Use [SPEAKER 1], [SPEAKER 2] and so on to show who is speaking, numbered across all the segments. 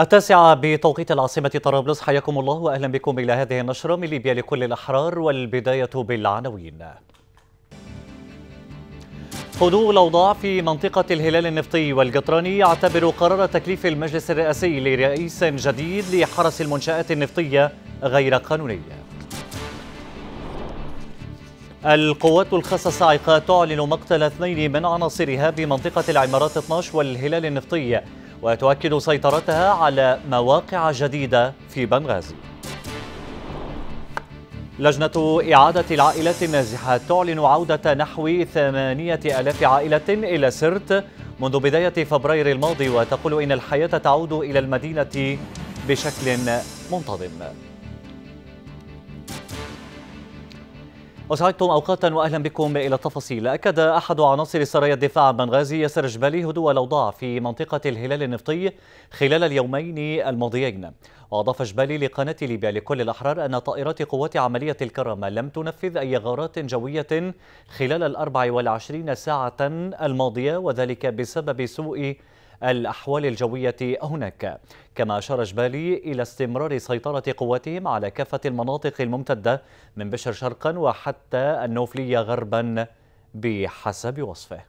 [SPEAKER 1] التاسعة بتوقيت العاصمة طرابلس حياكم الله وأهلا بكم إلى هذه النشرة من ليبيا لكل الأحرار والبداية بالعناوين هدوء الأوضاع في منطقة الهلال النفطي والقطراني يعتبر قرار تكليف المجلس الرئاسي لرئيس جديد لحرس المنشآت النفطية غير قانوني القوات الخاصة الصاعقة تعلن مقتل اثنين من عناصرها بمنطقة العمارات 12 والهلال النفطي وتؤكد سيطرتها على مواقع جديدة في بنغازي لجنة إعادة العائلة النازحة تعلن عودة نحو ثمانية ألاف عائلة إلى سرت منذ بداية فبراير الماضي وتقول إن الحياة تعود إلى المدينة بشكل منتظم وسعدتم أوقاتا وأهلا بكم إلى التفاصيل أكد أحد عناصر سرايا الدفاع عن بنغازي ياسر جبالي هدوء الأوضاع في منطقة الهلال النفطي خلال اليومين الماضيين وأضاف جبالي لقناة ليبيا لكل الأحرار أن طائرات قوات عملية الكرامة لم تنفذ أي غارات جوية خلال الأربع والعشرين ساعة الماضية وذلك بسبب سوء الأحوال الجوية هناك كما أشار جبالي إلى استمرار سيطرة قواتهم على كافة المناطق الممتدة من بشر شرقا وحتى النوفلية غربا بحسب وصفه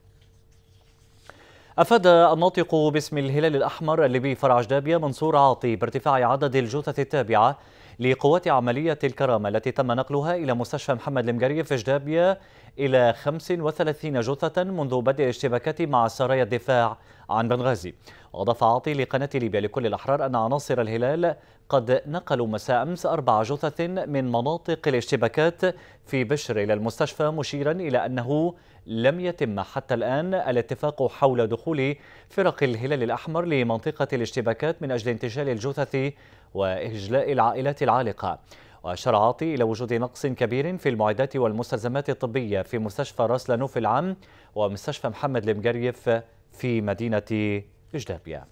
[SPEAKER 1] أفاد الناطق باسم الهلال الأحمر الليبي فرع جدابية منصور عاطي بارتفاع عدد الجثث التابعة لقوات عملية الكرامة التي تم نقلها إلى مستشفى محمد المجري في جدابية إلى 35 جثة منذ بدء الاشتباكات مع سرايا الدفاع عن بنغازي وأضاف عاطي لقناة ليبيا لكل الأحرار أن عناصر الهلال قد نقلوا مساء أمس أربع جثث من مناطق الاشتباكات في بشر إلى المستشفى مشيرا إلى أنه لم يتم حتى الآن الاتفاق حول دخول فرق الهلال الأحمر لمنطقة الاشتباكات من أجل انتشال الجثث وإجلاء العائلات العالقة وأشار عاطي إلى وجود نقص كبير في المعدات والمستلزمات الطبية في مستشفى راس لانوف العام ومستشفى محمد المجريف في مدينة إجدابيا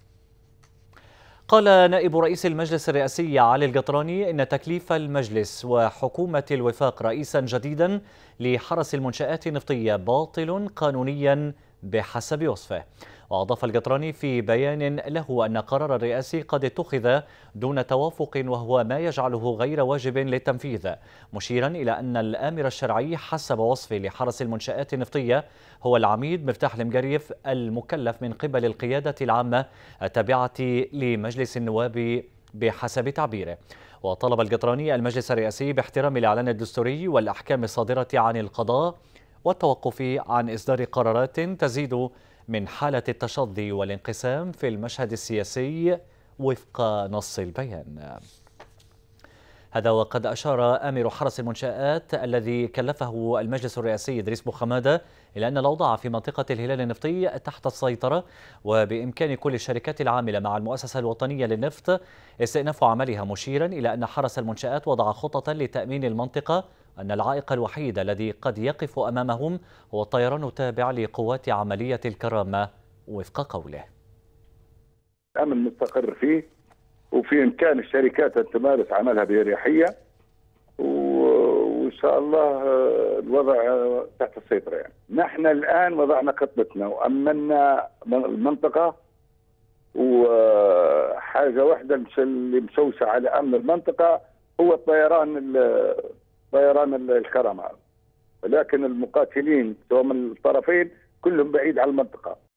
[SPEAKER 1] قال نائب رئيس المجلس الرئاسي علي القطراني إن تكليف المجلس وحكومة الوفاق رئيسا جديدا لحرس المنشآت النفطية باطل قانونيا بحسب وصفه وأضاف القطراني في بيان له أن قرار الرئاسي قد اتخذ دون توافق وهو ما يجعله غير واجب للتنفيذ مشيرا إلى أن الآمر الشرعي حسب وصفه لحرس المنشآت النفطية هو العميد مفتاح المجريف المكلف من قبل القيادة العامة التابعة لمجلس النواب بحسب تعبيره وطلب القطراني المجلس الرئاسي باحترام الإعلان الدستوري والأحكام الصادرة عن القضاء والتوقف عن إصدار قرارات تزيد من حالة التشظي والانقسام في المشهد السياسي وفق نص البيان هذا وقد أشار أمير حرس المنشآت الذي كلفه المجلس الرئاسي إدريس بوخمادة إلى أن الأوضاع في منطقة الهلال النفطي تحت السيطرة وبإمكان كل الشركات العاملة مع المؤسسة الوطنية للنفط استئناف عملها مشيرا إلى أن حرس المنشآت وضع خططا لتأمين المنطقة أن العائق الوحيد الذي قد يقف أمامهم هو الطيران التابع لقوات عملية الكرامة وفق قوله
[SPEAKER 2] الأمن مستقر فيه وفي امكان الشركات ان تمارس عملها باريحيه وان شاء الله آه، الوضع تحت السيطره يعني. نحن الان وضعنا خطتنا وامنا المنطقه وحاجه واحده اللي مشوشه على امن المنطقه هو الطيران طيران الكرامه ولكن المقاتلين سواء من الطرفين كلهم بعيد عن المنطقه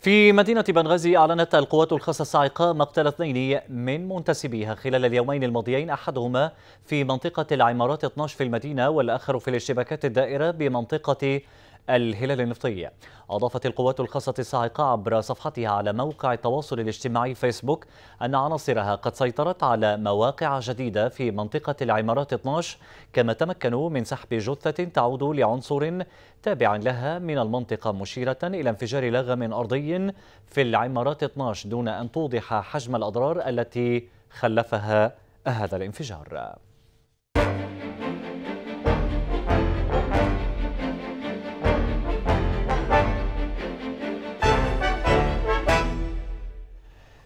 [SPEAKER 1] في مدينة بنغازي أعلنت القوات الخاصة الصاعقة مقتل اثنين من منتسبيها خلال اليومين الماضيين أحدهما في منطقة العمارات 12 في المدينة والآخر في الاشتباكات الدائرة بمنطقة الهلال النفطي أضافت القوات الخاصة الصاعقة عبر صفحتها على موقع التواصل الاجتماعي فيسبوك أن عناصرها قد سيطرت على مواقع جديدة في منطقة العمارات 12 كما تمكنوا من سحب جثة تعود لعنصر تابع لها من المنطقة مشيرة إلى انفجار لغم أرضي في العمارات 12 دون أن توضح حجم الأضرار التي خلفها هذا الانفجار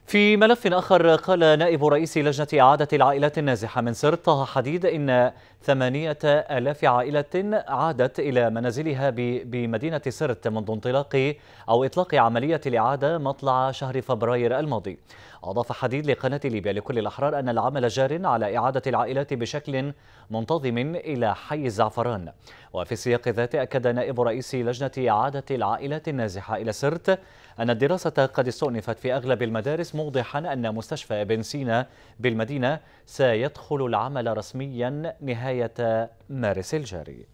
[SPEAKER 1] في ملف آخر قال نائب رئيس لجنة إعادة العائلات النازحة من سرت طه حديد إن ثمانية ألاف عائلة عادت إلى منازلها بمدينة سرت منذ انطلاق أو إطلاق عملية الإعادة مطلع شهر فبراير الماضي أضاف حديد لقناة ليبيا لكل الأحرار أن العمل جار على إعادة العائلات بشكل منتظم إلى حي الزعفران وفي السياق ذاته أكد نائب رئيس لجنة إعادة العائلات النازحة إلى سرت أن الدراسة قد استؤنفت في أغلب المدارس موضحا أن مستشفى ابن سينا بالمدينة سيدخل العمل رسميا نهاية مارس الجاري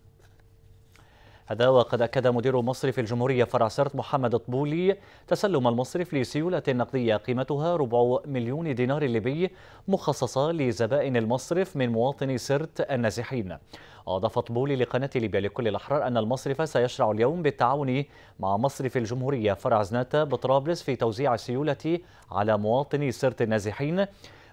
[SPEAKER 1] هذا وقد أكد مدير مصرف الجمهورية فرع سرت محمد طبولي تسلم المصرف لسيولة نقدية قيمتها ربع مليون دينار ليبي مخصصة لزبائن المصرف من مواطني سرت النازحين أضافت بولي لقناة ليبيا لكل الأحرار أن المصرف سيشرع اليوم بالتعاون مع مصرف الجمهورية فرع زناتة بطرابلس في توزيع السيولة على مواطني سرت النازحين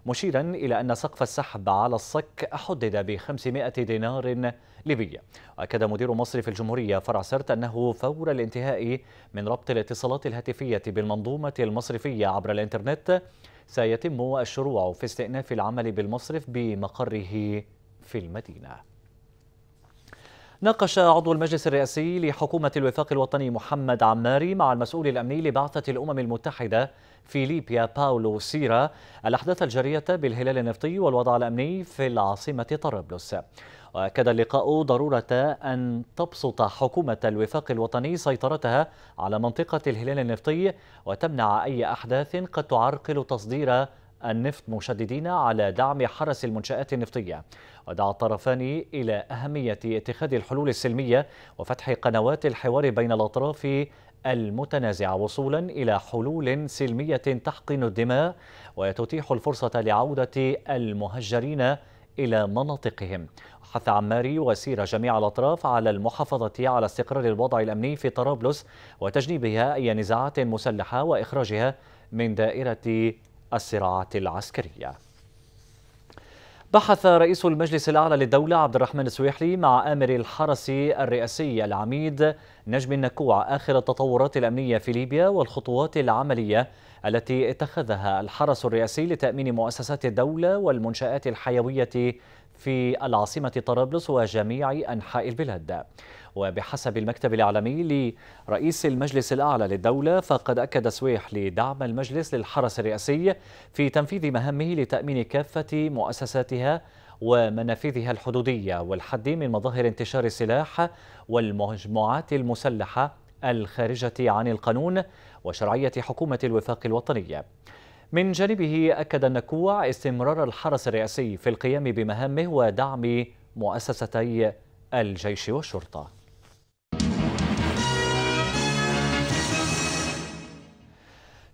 [SPEAKER 1] مشيرا إلى أن سقف السحب على الصك حدد ب 500 دينار ليبي أكد مدير مصرف الجمهورية فرع سرت أنه فور الانتهاء من ربط الاتصالات الهاتفية بالمنظومة المصرفية عبر الإنترنت سيتم الشروع في استئناف العمل بالمصرف بمقره في المدينه ناقش عضو المجلس الرئاسي لحكومة الوفاق الوطني محمد عماري مع المسؤول الأمني لبعثة الأمم المتحدة في ليبيا باولو سيرا الأحداث الجارية بالهلال النفطي والوضع الأمني في العاصمة طرابلس وأكد اللقاء ضرورة أن تبسط حكومة الوفاق الوطني سيطرتها على منطقة الهلال النفطي وتمنع أي أحداث قد تعرقل تصدير النفط مشددين على دعم حرس المنشآت النفطية ودعا الطرفان إلى أهمية اتخاذ الحلول السلمية وفتح قنوات الحوار بين الأطراف المتنازعة وصولا إلى حلول سلمية تحقن الدماء وتتيح الفرصة لعودة المهجرين إلى مناطقهم حث عماري وسير جميع الأطراف على المحافظة على استقرار الوضع الأمني في طرابلس وتجنيبها أي نزاعات مسلحة وإخراجها من دائرة الصراعات العسكرية بحث رئيس المجلس الأعلى للدولة عبد الرحمن السويحلي مع آمر الحرس الرئاسي العميد نجم النكوع آخر التطورات الأمنية في ليبيا والخطوات العملية التي اتخذها الحرس الرئاسي لتأمين مؤسسات الدولة والمنشآت الحيوية في العاصمة طرابلس وجميع أنحاء البلاد وبحسب المكتب الإعلامي لرئيس المجلس الأعلى للدولة فقد أكد سويح لدعم المجلس للحرس الرئاسي في تنفيذ مهامه لتأمين كافة مؤسساتها ومنافذها الحدودية والحد من مظاهر انتشار السلاح والمجموعات المسلحة الخارجة عن القانون وشرعية حكومة الوفاق الوطنية من جانبه أكد النكوع استمرار الحرس الرئاسي في القيام بمهامه ودعم مؤسستي الجيش والشرطه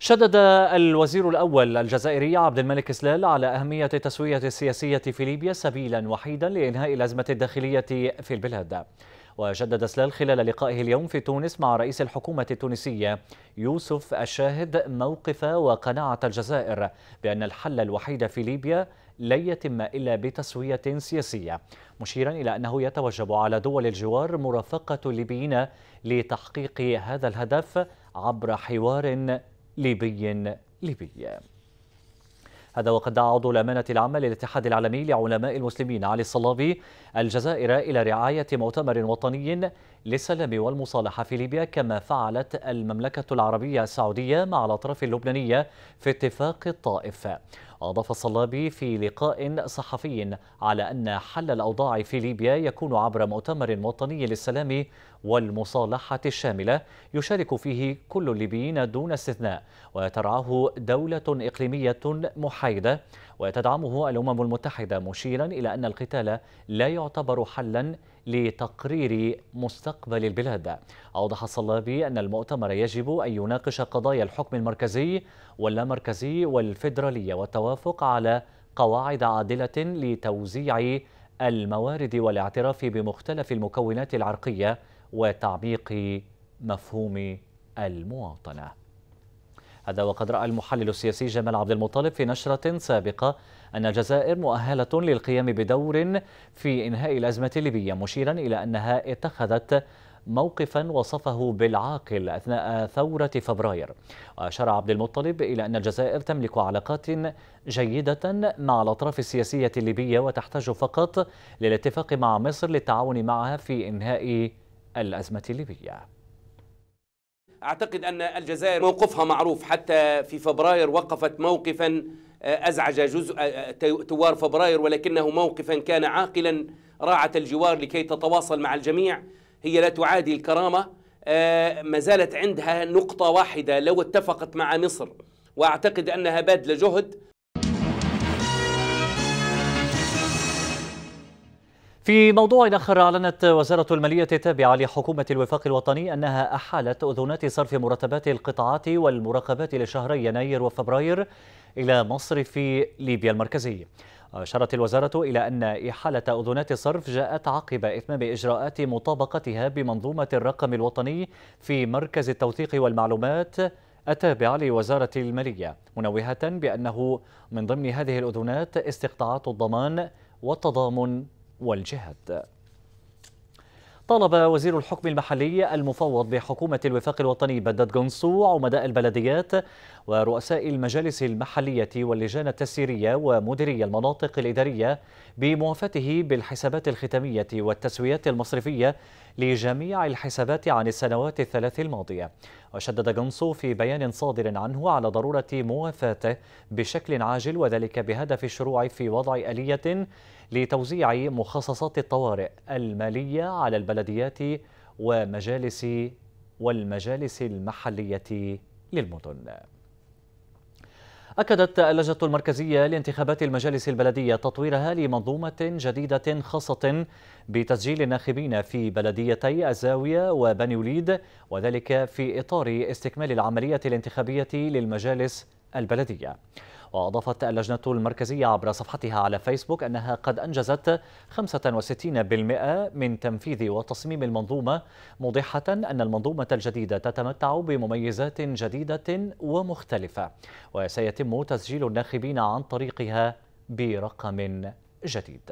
[SPEAKER 1] شدد الوزير الأول الجزائري عبد الملك سلال على أهمية التسوية السياسية في ليبيا سبيلا وحيدا لإنهاء الأزمة الداخلية في البلاد وشدد سلال خلال لقائه اليوم في تونس مع رئيس الحكومة التونسية يوسف الشاهد موقف وقناعة الجزائر بأن الحل الوحيد في ليبيا لن يتم إلا بتسوية سياسية مشيرا إلى أنه يتوجب على دول الجوار مرافقة الليبيين لتحقيق هذا الهدف عبر حوار ليبي ليبي هذا وقد دعا عضو الأمانة العامة للاتحاد العالمي لعلماء المسلمين علي الصلابي الجزائر إلى رعاية مؤتمر وطني للسلام والمصالحة في ليبيا كما فعلت المملكة العربية السعودية مع الأطراف اللبنانية في اتفاق الطائف أضاف الصلابي في لقاء صحفي على أن حل الأوضاع في ليبيا يكون عبر مؤتمر وطني للسلام والمصالحة الشاملة يشارك فيه كل الليبيين دون استثناء وترعاه دولة إقليمية محايدة وتدعمه الأمم المتحدة مشيرا إلى أن القتال لا يعتبر حلا لتقرير مستقبل البلاد أوضح الصلابي أن المؤتمر يجب أن يناقش قضايا الحكم المركزي واللامركزي والفيدرالية والتوافق على قواعد عادلة لتوزيع الموارد والاعتراف بمختلف المكونات العرقية وتعميق مفهوم المواطنة هذا وقد رأى المحلل السياسي جمال عبد المطلب في نشرة سابقة أن الجزائر مؤهلة للقيام بدور في إنهاء الأزمة الليبية مشيرا إلى أنها اتخذت موقفا وصفه بالعاقل أثناء ثورة فبراير وأشار عبد المطلب إلى أن الجزائر تملك علاقات جيدة مع الأطراف السياسية الليبية وتحتاج فقط للاتفاق مع مصر للتعاون معها في إنهاء الأزمة الليبية
[SPEAKER 2] أعتقد أن الجزائر موقفها معروف حتى في فبراير وقفت موقفا أزعج جزء ثوار فبراير ولكنه موقفا كان عاقلا راعة الجوار لكي تتواصل مع الجميع هي لا تعادي الكرامة ما زالت عندها نقطة واحدة لو اتفقت مع مصر وأعتقد أنها باذلة جهد
[SPEAKER 1] في موضوع آخر أعلنت وزارة المالية التابعة لحكومة الوفاق الوطني أنها أحالت أذونات صرف مرتبات القطاعات والمراقبات لشهري يناير وفبراير إلى مصر في ليبيا المركزي أشارت الوزارة إلى أن إحالة أذونات الصرف جاءت عقب إتمام إجراءات مطابقتها بمنظومة الرقم الوطني في مركز التوثيق والمعلومات التابع لوزارة المالية منوهة بأنه من ضمن هذه الأذونات استقطاعات الضمان والتضامن والجهاد طلب وزير الحكم المحلي المفوض بحكومة الوفاق الوطني بدد قنصو عمداء البلديات ورؤساء المجالس المحلية واللجان التسييرية ومديري المناطق الإدارية بموافته بالحسابات الختامية والتسويات المصرفية لجميع الحسابات عن السنوات الثلاث الماضية وشدد قنصو في بيان صادر عنه على ضرورة موافاته بشكل عاجل وذلك بهدف الشروع في وضع آلية لتوزيع مخصصات الطوارئ المالية على البلديات ومجالس والمجالس المحلية للمدن أكدت اللجنة المركزية لانتخابات المجالس البلدية تطويرها لمنظومة جديدة خاصة بتسجيل الناخبين في بلديتي الزاوية وبني وليد وذلك في إطار استكمال العملية الانتخابية للمجالس البلدية وأضافت اللجنة المركزية عبر صفحتها على فيسبوك أنها قد أنجزت 65% من تنفيذ وتصميم المنظومة موضحة أن المنظومة الجديدة تتمتع بمميزات جديدة ومختلفة وسيتم تسجيل الناخبين عن طريقها برقم جديد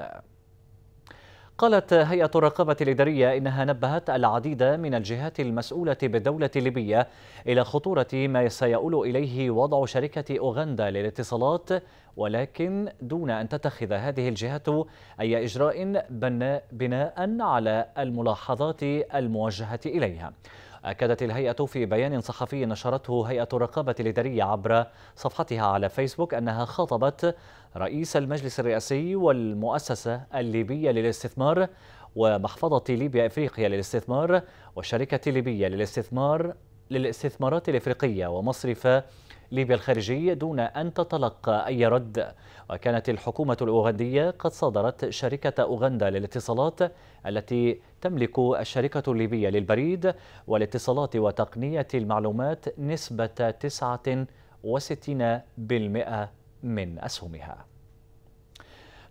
[SPEAKER 1] قالت هيئة الرقابة الإدارية إنها نبهت العديد من الجهات المسؤولة بالدولة الليبية إلى خطورة ما سيؤول إليه وضع شركة أوغندا للاتصالات ولكن دون أن تتخذ هذه الجهات أي إجراء بناء على الملاحظات الموجهة إليها أكدت الهيئة في بيان صحفي نشرته هيئة الرقابة الإدارية عبر صفحتها على فيسبوك أنها خاطبت رئيس المجلس الرئاسي والمؤسسة الليبية للاستثمار ومحفظة ليبيا إفريقيا للاستثمار والشركة الليبية للاستثمار للاستثمارات الإفريقية ومصرف ليبيا الخارجي دون أن تتلقى أي رد وكانت الحكومة الأوغندية قد صادرت شركة أوغندا للاتصالات التي تملك الشركة الليبية للبريد والاتصالات وتقنية المعلومات نسبة 69% من أسهمها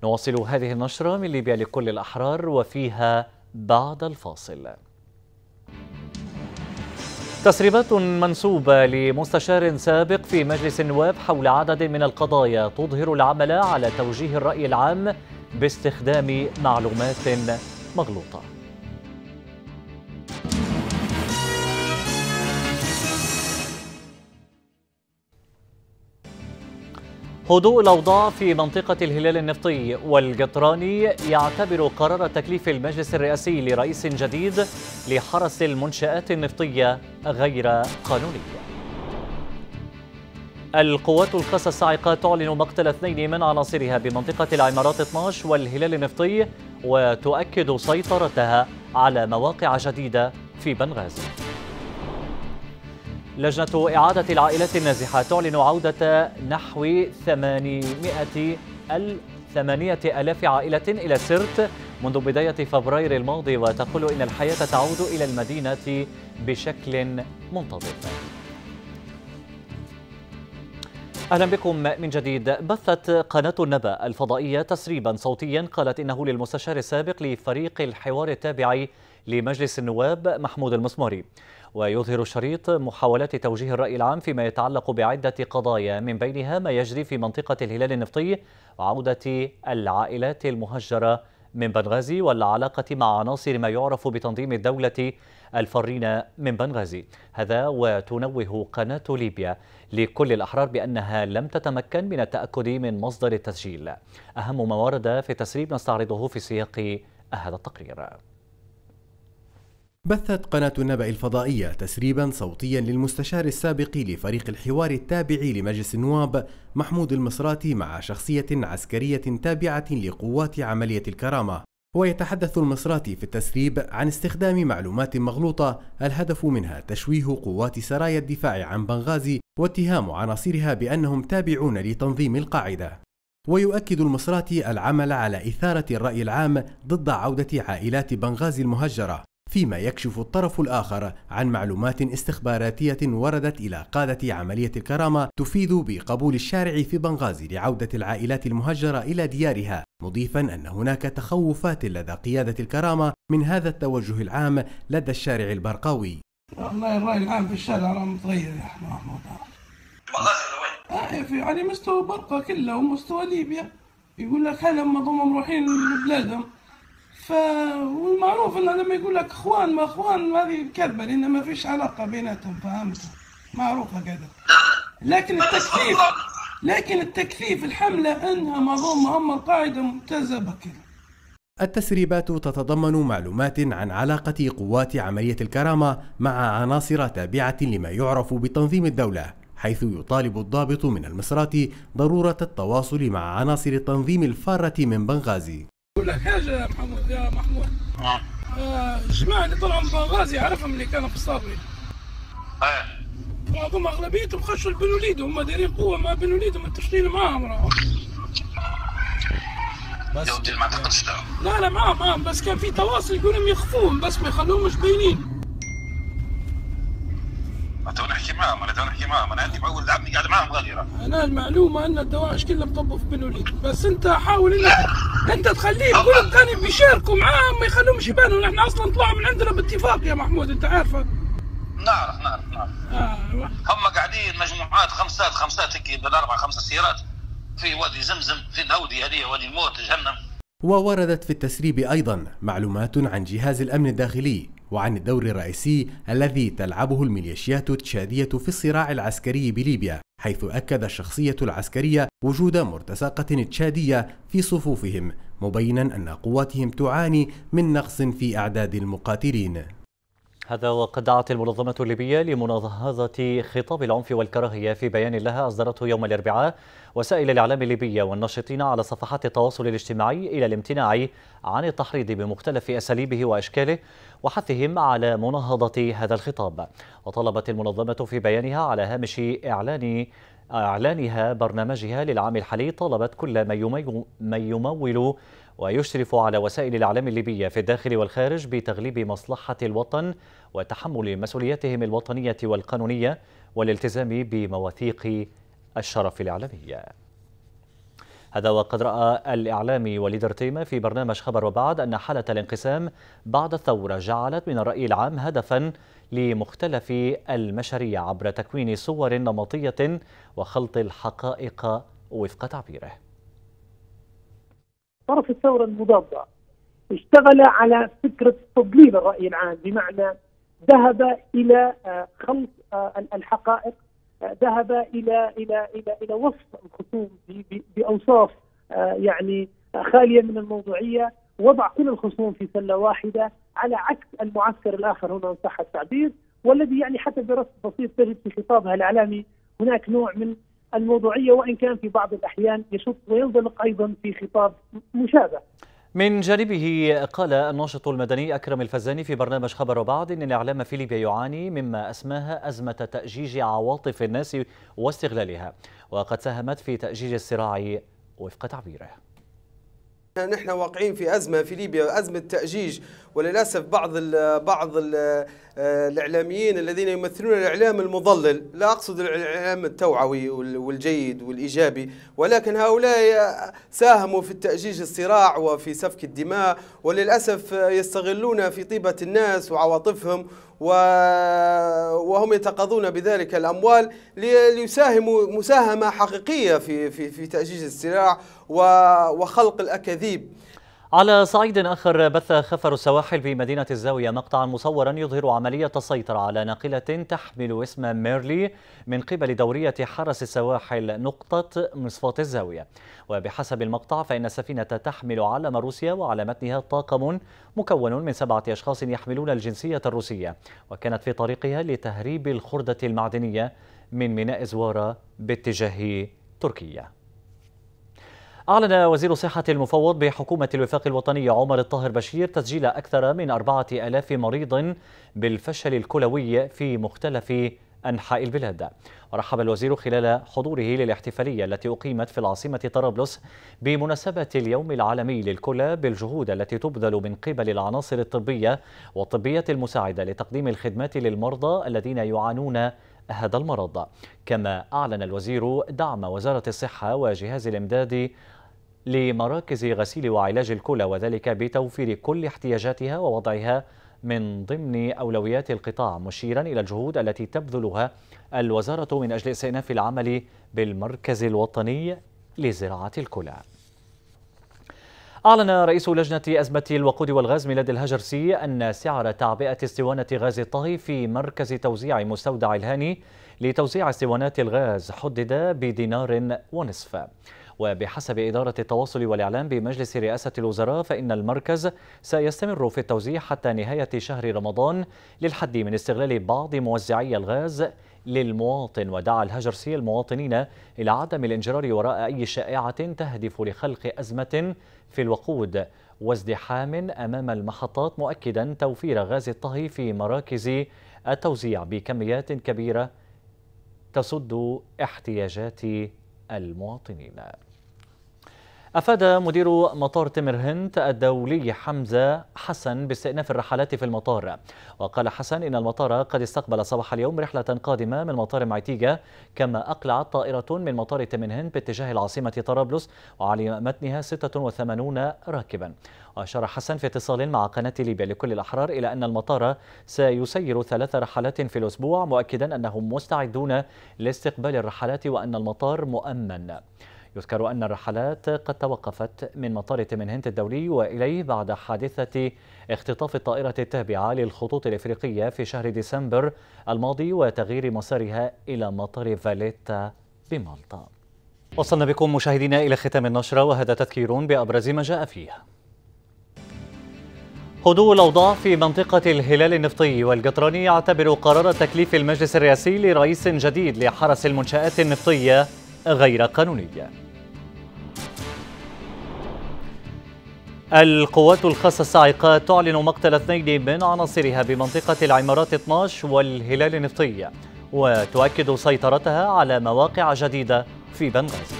[SPEAKER 1] نواصل هذه النشرة من ليبيا لكل الأحرار وفيها بعد الفاصل تسريبات منسوبة لمستشار سابق في مجلس النواب حول عدد من القضايا تظهر العمل على توجيه الرأي العام باستخدام معلومات مغلوطة هدوء الأوضاع في منطقة الهلال النفطي والجطراني يعتبر قرار تكليف المجلس الرئاسي لرئيس جديد لحرس المنشآت النفطية غير قانوني القوات الخاصة الصاعقة تعلن مقتل اثنين من عناصرها بمنطقة العمارات 12 والهلال النفطي وتؤكد سيطرتها على مواقع جديدة في بنغازي لجنة إعادة العائلات النازحة تعلن عودة نحو 800 ثمانية ألاف عائلة إلى سرت منذ بداية فبراير الماضي وتقول إن الحياة تعود إلى المدينة بشكل منتظم أهلا بكم من جديد بثت قناة النبأ الفضائية تسريبا صوتيا قالت إنه للمستشار السابق لفريق الحوار التابع لمجلس النواب محمود المسماري ويظهر الشريط محاولات توجيه الرأي العام فيما يتعلق بعدة قضايا من بينها ما يجري في منطقة الهلال النفطي وعودة العائلات المهجرة من بنغازي والعلاقة مع عناصر ما يعرف بتنظيم الدولة الفرين من بنغازي هذا وتنوه قناة ليبيا لكل الأحرار بأنها لم تتمكن من التأكد من مصدر التسجيل أهم ما ورد في التسريب نستعرضه في سياق هذا التقرير
[SPEAKER 3] بثت قناة النبأ الفضائية تسريبا صوتيا للمستشار السابق لفريق الحوار التابع لمجلس النواب محمود المصراتي مع شخصية عسكرية تابعة لقوات عملية الكرامة ويتحدث المصراتي في التسريب عن استخدام معلومات مغلوطة الهدف منها تشويه قوات سرايا الدفاع عن بنغازي واتهام عناصرها بأنهم تابعون لتنظيم القاعدة ويؤكد المصراتي العمل على إثارة الرأي العام ضد عودة عائلات بنغازي المهجرة فيما يكشف الطرف الآخر عن معلومات استخباراتية وردت إلى قادة عملية الكرامة تفيد بقبول الشارع في بنغازي لعودة العائلات المهجرة إلى ديارها مضيفا أن هناك تخوفات لدى قيادة الكرامة من هذا التوجه العام لدى الشارع البرقاوي
[SPEAKER 2] والله الرأي العام في الشارع راه متغير يا محمود آه، في على مستوى برقة كله ومستوى ليبيا يقول لك حالهم ما مروحين لبلادهم ف والمعروف انه لما يقول لك اخوان ما اخوان هذه كذبه لان ما فيش علاقه بيناتهم فهمت معروفه كذا لكن التكثيف لكن التكثيف الحمله انها مظلومه هم القاعده ممتازه بكذا
[SPEAKER 3] التسريبات تتضمن معلومات عن علاقة قوات عملية الكرامة مع عناصر تابعة لما يعرف بتنظيم الدولة، حيث يطالب الضابط من المصرات ضرورة التواصل مع عناصر التنظيم الفارة من بنغازي.
[SPEAKER 2] اقول لك حاجه يا محمود يا محمود نعم. آه الجماعه اللي طلعوا من بنغازي عرفهم اللي كانوا في الصابري آه معظم اغلبيتهم خشوا لبن وليد هم دايرين قوه مع بن وليد ومتفقين معاهم راهو بس لا لا معاهم معاهم بس كان في تواصل يقولهم يخفوهم بس ما يخلوهمش باينين تو نحكي معهم انا تو نحكي معهم انا عندي معول عمي قاعد معهم غاديرة انا المعلومه ان الدواعش كلها مطبوا في بن وليد بس انت حاول انك انت تخليه كلهم الثاني بيشاركوا معاهم ما يخلوهمش يبانوا نحن اصلا طلعوا من عندنا باتفاق يا محمود انت عارفه نعرف نعرف نعرف آه. هم قاعدين مجموعات خمسات خمسات هيك بالاربع خمس سيارات في وادي زمزم في الهودي هذه وادي الموت جهنم
[SPEAKER 3] ووردت في التسريب ايضا معلومات عن جهاز الامن الداخلي وعن الدور الرئيسي الذي تلعبه الميليشيات التشادية في الصراع العسكري بليبيا حيث أكد الشخصية العسكرية وجود مرتزقة تشادية في صفوفهم مبينا أن قواتهم تعاني من نقص في أعداد المقاتلين
[SPEAKER 1] هذا وقد دعت المنظمة الليبية لمناهضة خطاب العنف والكراهية في بيان لها أصدرته يوم الأربعاء وسائل الإعلام الليبية والناشطين على صفحات التواصل الاجتماعي إلى الامتناع عن التحريض بمختلف أساليبه وأشكاله وحثهم على مناهضة هذا الخطاب وطلبت المنظمة في بيانها على هامش إعلان إعلانها برنامجها للعام الحالي طلبت كل ما يمول ويشرف على وسائل الإعلام الليبية في الداخل والخارج بتغليب مصلحة الوطن وتحمل مسؤولياتهم الوطنية والقانونية والالتزام بمواثيق الشرف الإعلامي هذا وقد رأى الإعلامي وليد ارتيما في برنامج خبر وبعد أن حالة الانقسام بعد الثورة جعلت من الرأي العام هدفا لمختلف المشاريع عبر تكوين صور نمطية وخلط الحقائق وفق تعبيره
[SPEAKER 2] طرف الثوره المضاده اشتغل على فكره تضليل الراي العام بمعنى ذهب الى آه، خلط آه، الحقائق آه، ذهب الى الى الى الى وصف الخصوم باوصاف يعني خاليه من الموضوعيه وضع كل الخصوم في سله واحده على عكس المعسكر الاخر هنا ان صح التعبير والذي يعني حتى برصد بسيط تجد في خطابها الاعلامي هناك نوع من الموضوعية وإن كان في بعض الأحيان يشط وينزلق أيضا في خطاب مشابه
[SPEAKER 1] من جانبه قال الناشط المدني أكرم الفزاني في برنامج خبر بعض إن الإعلام في ليبيا يعاني مما أسماها أزمة تأجيج عواطف الناس واستغلالها وقد ساهمت في تأجيج الصراع وفق تعبيره
[SPEAKER 3] نحن واقعين في ازمه في ليبيا ازمه تاجيج وللاسف بعض الـ بعض الـ آه، الاعلاميين الذين يمثلون الاعلام المضلل لا اقصد الاعلام التوعوي والجيد والايجابي ولكن هؤلاء ساهموا في تاجيج الصراع وفي سفك الدماء وللاسف يستغلون في طيبه الناس وعواطفهم وهم يتقاضون بذلك الأموال ليساهموا مساهمة حقيقية في, في, في تأجيج الصراع وخلق
[SPEAKER 1] الأكاذيب على صعيد آخر بث خفر السواحل بمدينة الزاوية مقطعا مصورا يظهر عملية السيطرة على ناقلة تحمل اسم ميرلي من قبل دورية حرس السواحل نقطة مصفاة الزاوية وبحسب المقطع فإن السفينة تحمل علم روسيا وعلى متنها طاقم مكون من سبعة أشخاص يحملون الجنسية الروسية وكانت في طريقها لتهريب الخردة المعدنية من ميناء زوارة باتجاه تركيا أعلن وزير صحة المفوض بحكومة الوفاق الوطني عمر الطاهر بشير تسجيل أكثر من أربعة ألاف مريض بالفشل الكلوي في مختلف أنحاء البلاد ورحب الوزير خلال حضوره للاحتفالية التي أقيمت في العاصمة طرابلس بمناسبة اليوم العالمي للكلى بالجهود التي تبذل من قبل العناصر الطبية والطبية المساعدة لتقديم الخدمات للمرضى الذين يعانون هذا المرض كما أعلن الوزير دعم وزارة الصحة وجهاز الإمداد لمراكز غسيل وعلاج الكلى وذلك بتوفير كل احتياجاتها ووضعها من ضمن أولويات القطاع مشيرا إلى الجهود التي تبذلها الوزارة من أجل استئناف العمل بالمركز الوطني لزراعة الكلى أعلن رئيس لجنة أزمة الوقود والغاز ميلاد الهجرسي أن سعر تعبئة استوانة غاز الطهي في مركز توزيع مستودع الهاني لتوزيع استوانات الغاز حدد بدينار ونصف وبحسب إدارة التواصل والإعلام بمجلس رئاسة الوزراء فإن المركز سيستمر في التوزيع حتى نهاية شهر رمضان للحد من استغلال بعض موزعي الغاز للمواطن ودعا الهجرسي المواطنين إلى عدم الانجرار وراء أي شائعة تهدف لخلق أزمة في الوقود وازدحام أمام المحطات مؤكدا توفير غاز الطهي في مراكز التوزيع بكميات كبيرة تسد احتياجات المواطنين أفاد مدير مطار تمر هند الدولي حمزة حسن باستئناف الرحلات في المطار وقال حسن إن المطار قد استقبل صباح اليوم رحلة قادمة من مطار معتيجة كما أقلعت طائرة من مطار تمر هند باتجاه العاصمة طرابلس وعلى متنها 86 راكبا وأشار حسن في اتصال مع قناة ليبيا لكل الأحرار إلى أن المطار سيسير ثلاث رحلات في الأسبوع مؤكدا أنهم مستعدون لاستقبال الرحلات وأن المطار مؤمن يذكر أن الرحلات قد توقفت من مطار تمنهنت الدولي وإليه بعد حادثة اختطاف الطائرة التابعة للخطوط الإفريقية في شهر ديسمبر الماضي وتغيير مسارها إلى مطار فاليتا بمالطا وصلنا بكم مشاهدينا إلى ختام النشرة وهذا تذكير بأبرز ما جاء فيها هدوء الأوضاع في منطقة الهلال النفطي والقطراني يعتبر قرار تكليف المجلس الرئاسي لرئيس جديد لحرس المنشآت النفطية غير قانونية القوات الخاصة الصاعقة تعلن مقتل اثنين من عناصرها بمنطقة العمارات 12 والهلال النفطي وتؤكد سيطرتها على مواقع جديدة في بنغازي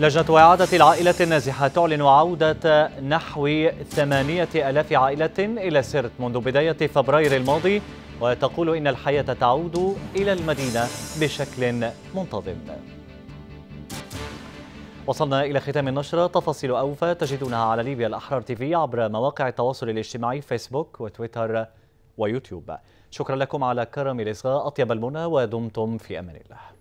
[SPEAKER 1] لجنة إعادة العائلة النازحة تعلن عودة نحو 8000 عائلة إلى سرت منذ بداية فبراير الماضي وتقول إن الحياة تعود إلى المدينة بشكل منتظم وصلنا إلى ختام النشرة تفاصيل أوفى تجدونها على ليبيا الأحرار تيفي عبر مواقع التواصل الاجتماعي فيسبوك وتويتر ويوتيوب شكرا لكم على كرم الإصغاء أطيب المنى ودمتم في أمان الله